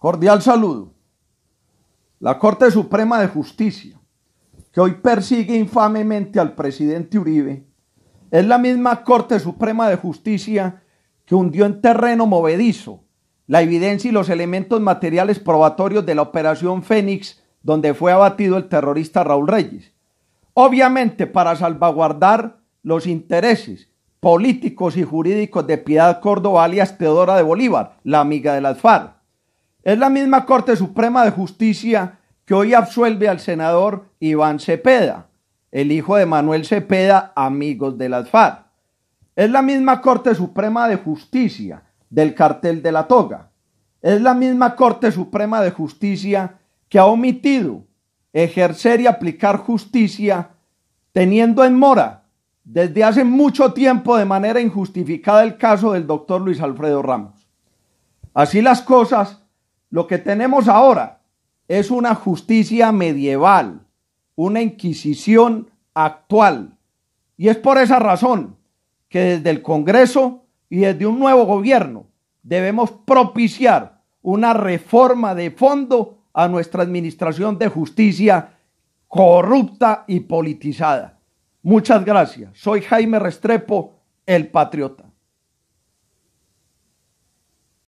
Cordial saludo. La Corte Suprema de Justicia, que hoy persigue infamemente al presidente Uribe, es la misma Corte Suprema de Justicia que hundió en terreno movedizo la evidencia y los elementos materiales probatorios de la Operación Fénix, donde fue abatido el terrorista Raúl Reyes. Obviamente para salvaguardar los intereses políticos y jurídicos de Piedad Córdoba alias Teodora de Bolívar, la amiga de las es la misma Corte Suprema de Justicia que hoy absuelve al senador Iván Cepeda, el hijo de Manuel Cepeda, amigos del las Es la misma Corte Suprema de Justicia del cartel de la toga. Es la misma Corte Suprema de Justicia que ha omitido ejercer y aplicar justicia teniendo en mora desde hace mucho tiempo de manera injustificada el caso del doctor Luis Alfredo Ramos. Así las cosas, lo que tenemos ahora es una justicia medieval, una inquisición actual. Y es por esa razón que desde el Congreso y desde un nuevo gobierno debemos propiciar una reforma de fondo a nuestra administración de justicia corrupta y politizada. Muchas gracias. Soy Jaime Restrepo, el patriota.